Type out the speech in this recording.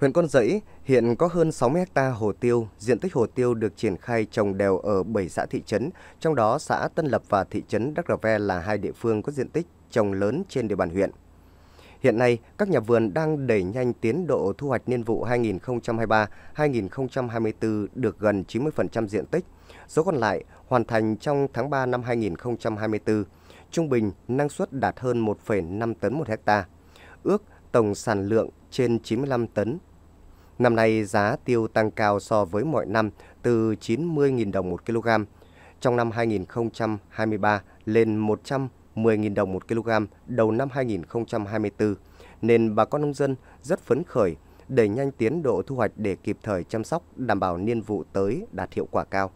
Huyện Con Rẫy hiện có hơn 60 ha hồ tiêu, diện tích hồ tiêu được triển khai trồng đều ở 7 xã thị trấn, trong đó xã Tân Lập và thị trấn Đắc Rờ Ve là hai địa phương có diện tích trồng lớn trên địa bàn huyện. Hiện nay, các nhà vườn đang đẩy nhanh tiến độ thu hoạch niên vụ 2023-2024 được gần 90% diện tích, số còn lại hoàn thành trong tháng 3 năm 2024, trung bình năng suất đạt hơn 1,5 tấn một hecta, ước tổng sản lượng trên 95 tấn Năm nay giá tiêu tăng cao so với mọi năm từ 90.000 đồng một kg. Trong năm 2023 lên 110.000 đồng một kg đầu năm 2024, nên bà con nông dân rất phấn khởi đẩy nhanh tiến độ thu hoạch để kịp thời chăm sóc, đảm bảo niên vụ tới đạt hiệu quả cao.